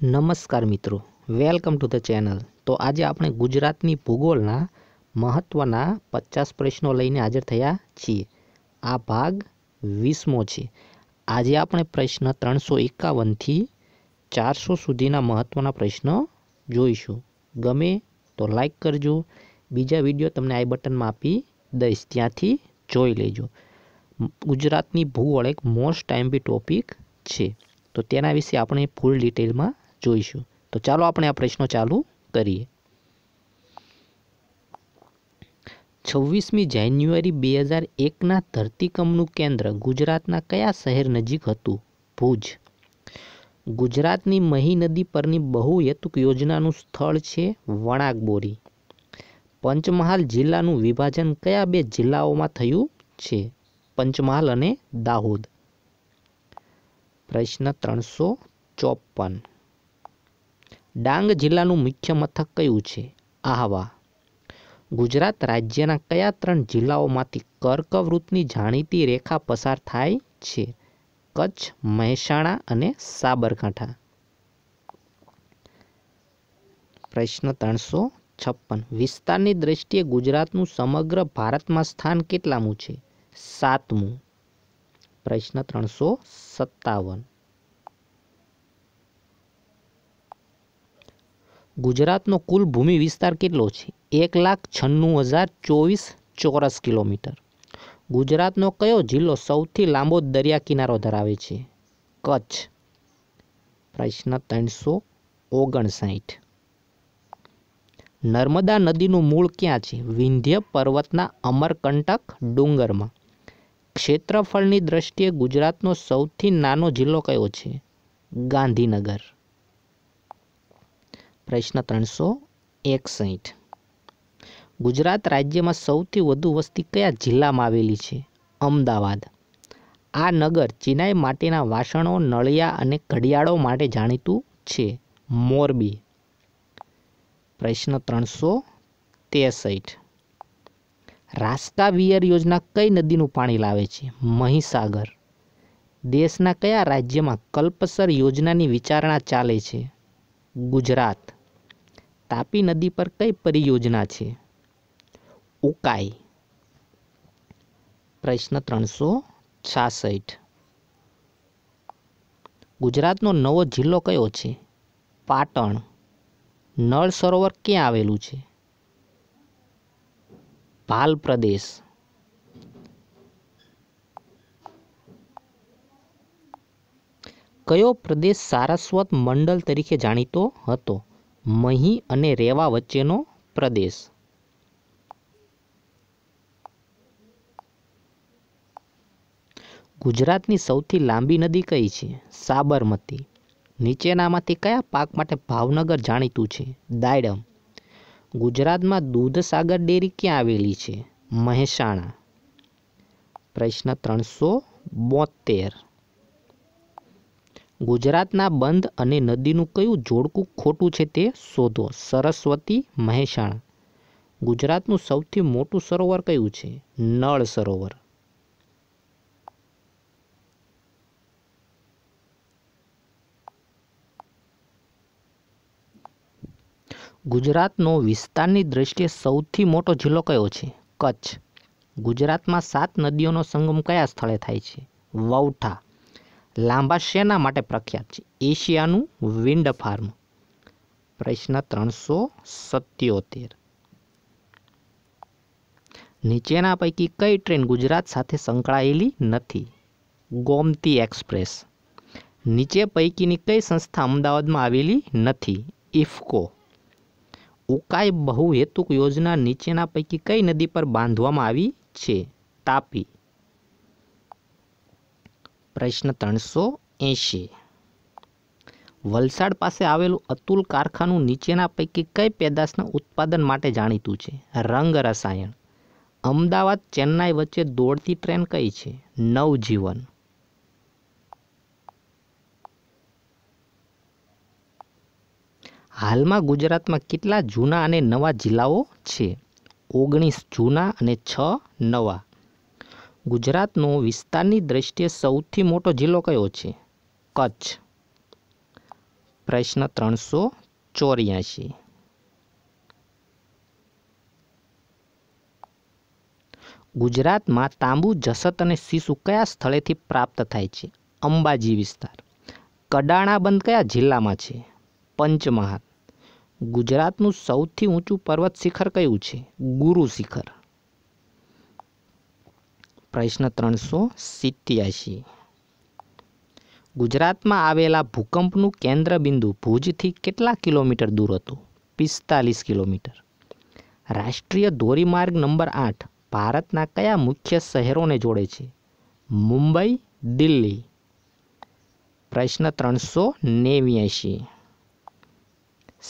નમસ્કાર મિત્રો welcome to the channel તો આજે આપણે ગુજરાતની ભૂગોળના મહત્ત્વના પચાસ પ્રશ્નો લઈને હાજર થયા છીએ આ ભાગ વીસમો છે આજે આપણે પ્રશ્ન ત્રણસો એકાવનથી ચારસો સુધીના મહત્ત્વના પ્રશ્નો જોઈશું ગમે તો લાઈક કરજો બીજા વિડીયો તમને આઈ બટનમાં આપી દઈશ ત્યાંથી જોઈ લેજો ગુજરાતની ભૂગોળ એક મોસ્ટ ટાઈમ બી ટોપિક છે તો તેના વિશે આપણે ફૂલ ડિટેલમાં જોઈશું તો ચાલો આપણે આ પ્રશ્નો ચાલુ કરીએ છવ્વીસમી જાન્યુઆરી બે હજાર એકના ધરતીકંપનું કેન્દ્ર ગુજરાતના કયા શહેર નજીક હતું ભુજ ગુજરાતની મહી નદી પરની બહુહેતુક યોજનાનું સ્થળ છે વણાકબોરી પંચમહાલ જિલ્લાનું વિભાજન કયા બે જિલ્લાઓમાં થયું છે પંચમહાલ અને દાહોદ પ્રશ્ન ત્રણસો ચોપન ડાંગ જિલ્લાનું મુખ્ય મથક કયું છે આહવા ગુજરાત રાજ્યના કયા ત્રણ જિલ્લાઓમાંથી કર્કવૃત્તની જાણીતી રેખા પસાર થાય છે કચ્છ મહેસાણા અને સાબરકાંઠા પ્રશ્ન ત્રણસો છપ્પન વિસ્તારની દ્રષ્ટિએ ગુજરાતનું સમગ્ર ભારતમાં સ્થાન કેટલામું છે સાતમું પ્રશ્ન ત્રણસો સત્તાવન ગુજરાતનો કુલ ભૂમિ વિસ્તાર કેટલો છે એક લાખ છન્નું હજાર ચોવીસ ચોરસ કિલોમીટર ગુજરાતનો કયો જિલ્લો સૌથી લાંબો દરિયા કિનારો ધરાવે છે કચ્છ પ્રશ્ન ત્રણસો ઓગણસાઠ નર્મદા નદીનું મૂળ ક્યાં છે વિંધ્ય પર્વતના અમરકંટક ડુંગરમાં ક્ષેત્રફળની દ્રષ્ટિએ ગુજરાતનો સૌથી નાનો જિલ્લો કયો છે ગાંધીનગર પ્રશ્ન ત્રણસો એકસઠ ગુજરાત રાજ્યમાં સૌથી વધુ વસ્તી કયા જિલ્લામાં આવેલી છે અમદાવાદ આ નગર ચિનાઈ માટેના વાસણો નળિયા અને ઘડિયાળો માટે જાણીતું છે મોરબી પ્રશ્ન ત્રણસો તેસઠ રાસ્કા વિયર યોજના કઈ નદીનું પાણી લાવે છે મહીસાગર દેશના કયા રાજ્યમાં કલ્પસર યોજનાની વિચારણા ચાલે છે ગુજરાત તાપી નદી પર કઈ પરિયોજના છે ઉકાઈ પ્રશ્ન ત્રણસો છાસઠ ગુજરાતનો નવો જિલ્લો કયો છે પાટણ નળ સરોવર ક્યાં આવેલું છે ભાલ પ્રદેશ કયો પ્રદેશ સારસ્વત મંડળ તરીકે જાણીતો હતો મહી અને રેવા વચ્ચેનો પ્રદેશ ગુજરાતની સૌથી લાંબી નદી કઈ છે સાબરમતી નીચેનામાંથી કયા પાક માટે ભાવનગર જાણીતું છે દાયડમ ગુજરાતમાં દૂધસાગર ડેરી ક્યાં આવેલી છે મહેસાણા પ્રશ્ન ત્રણસો બોતેર ગુજરાતના બંધ અને નદીનું કયું જોડકું ખોટું છે તે શોધો સરસ્વતી મહેસાણા ગુજરાતનું સૌથી મોટું સરોવર કયું છે નળ સરોવર ગુજરાતનો વિસ્તારની દ્રષ્ટિએ સૌથી મોટો જિલ્લો કયો છે કચ્છ ગુજરાતમાં સાત નદીઓનો સંગમ કયા સ્થળે થાય છે વૌઠા લાંબા શેના માટે પ્રખ્યાત છે એશિયાનું વિન્ડ ફાર્મ પ્રશ્ન ત્રણસો સત્યોતેર નીચેના પૈકી કઈ ટ્રેન ગુજરાત સાથે સંકળાયેલી નથી ગોમતી એક્સપ્રેસ નીચે પૈકીની કઈ સંસ્થા અમદાવાદમાં આવેલી નથી ઇફકો ઉકાઈ બહુહેતુક યોજના નીચેના પૈકી કઈ નદી પર બાંધવામાં આવી છે તાપી પ્રશ્ન ત્રણસો એંશી વલસાડ પાસે આવેલું અતુલ કારખાનું નીચેના પૈકી કઈ પેદાશના ઉત્પાદન માટે જાણીતું છે રંગ રસાયણ અમદાવાદ ચેન્નાઈ વચ્ચે દોડતી ટ્રેન કઈ છે નવજીવન હાલમાં ગુજરાતમાં કેટલા જૂના અને નવા જિલ્લાઓ છે ઓગણીસ જૂના અને છ નવા ગુજરાતનો વિસ્તારની દ્રષ્ટિએ સૌથી મોટો જિલ્લો કયો છે કચ્છ પ્રશ્ન ત્રણસો ચોર્યાસી ગુજરાતમાં તાંબુ જસત અને સીસુ કયા સ્થળેથી પ્રાપ્ત થાય છે અંબાજી વિસ્તાર કડાણા બંધ કયા જિલ્લામાં છે પંચમહાલ ગુજરાતનું સૌથી ઊંચું પર્વત શિખર કયું છે ગુરુ શિખર પ્રશ્ન ત્રણસો સિત્યાસી ગુજરાતમાં આવેલા ભૂકંપનું કેન્દ્ર બિંદુ ભુજથી કેટલા કિલોમીટર દૂર હતું પિસ્તાલીસ કિલોમીટર રાષ્ટ્રીય ધોરીમાર્ગ નંબર આઠ ભારતના કયા મુખ્ય શહેરોને જોડે છે મુંબઈ દિલ્હી પ્રશ્ન ત્રણસો નેવ્યાશી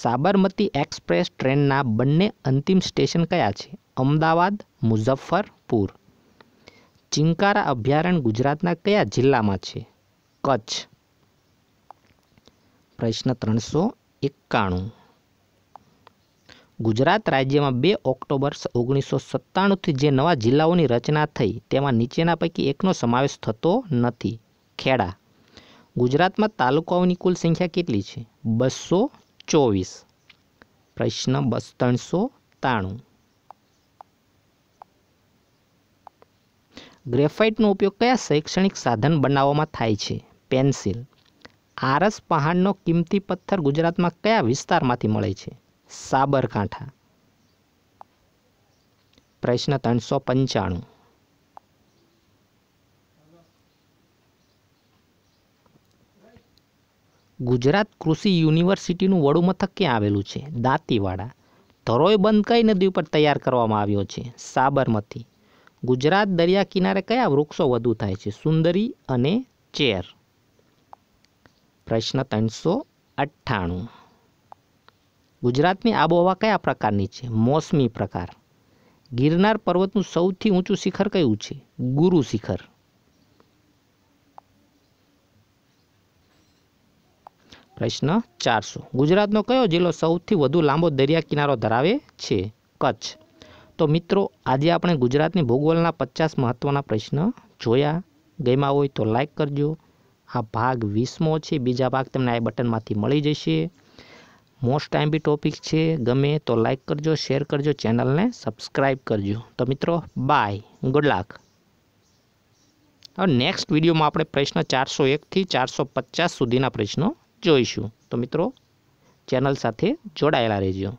સાબરમતી એક્સપ્રેસ ટ્રેનના બંને અંતિમ સ્ટેશન કયા છે અમદાવાદ મુઝફ્ફરપુર ચિંકારા અભયારણ્ય ગુજરાતના કયા જિલ્લામાં છે કચ્છ પ્રશ્ન ત્રણસો એકાણું ગુજરાત રાજ્યમાં બે ઓક્ટોબર ઓગણીસો સત્તાણુંથી જે નવા જિલ્લાઓની રચના થઈ તેમાં નીચેના પૈકી એકનો સમાવેશ થતો નથી ખેડા ગુજરાતમાં તાલુકાઓની કુલ સંખ્યા કેટલી છે બસો ચોવીસ પ્રશ્ન બસ ત્રણસો ત્રાણું ગ્રેફાઇટનો ઉપયોગ કયા શૈક્ષણિક સાધન બનાવવામાં થાય છે પેન્સિલ આરસ પહાડનો કિંમતી પથ્થર ગુજરાતમાં કયા વિસ્તારમાંથી મળે છે સાબરકાંઠા પ્રશ્ન ત્રણસો પંચાણું ગુજરાત કૃષિ યુનિવર્સિટીનું વડુમથક ક્યાં આવેલું છે દાંતીવાડા ધરોઈ બંધ કઈ નદી ઉપર તૈયાર કરવામાં આવ્યો છે સાબરમતી ગુજરાત દરિયા કિનારે કયા વૃક્ષો વધુ થાય છે સુંદરી અને ચેર પ્રશ્ન ત્રણસો અઠ્ઠાણું ગુજરાતની આબોહવા કયા પ્રકારની છે મોસમી પ્રકાર ગિરનાર પર્વતનું સૌથી ઊંચું શિખર કયું છે ગુરુ શિખર પ્રશ્ન ચારસો ગુજરાતનો કયો જિલ્લો સૌથી વધુ લાંબો દરિયા કિનારો ધરાવે છે કચ્છ તો મિત્રો આજે આપણે ગુજરાતની ભૂગોળના પચાસ મહત્ત્વના પ્રશ્ન જોયા ગમ્યા હોય તો લાઇક કરજો આ ભાગ વીસમો છે બીજા ભાગ તમને આ બટનમાંથી મળી જશે મોસ્ટ ટાઈમ બી ટોપિક છે ગમે તો લાઇક કરજો શેર કરજો ચેનલને સબસ્ક્રાઈબ કરજો તો મિત્રો બાય ગુડ લક હવે નેક્સ્ટ વિડીયોમાં આપણે પ્રશ્ન ચારસો એકથી ચારસો પચાસ સુધીના પ્રશ્નો જોઈશું તો મિત્રો ચેનલ સાથે જોડાયેલા રહેજો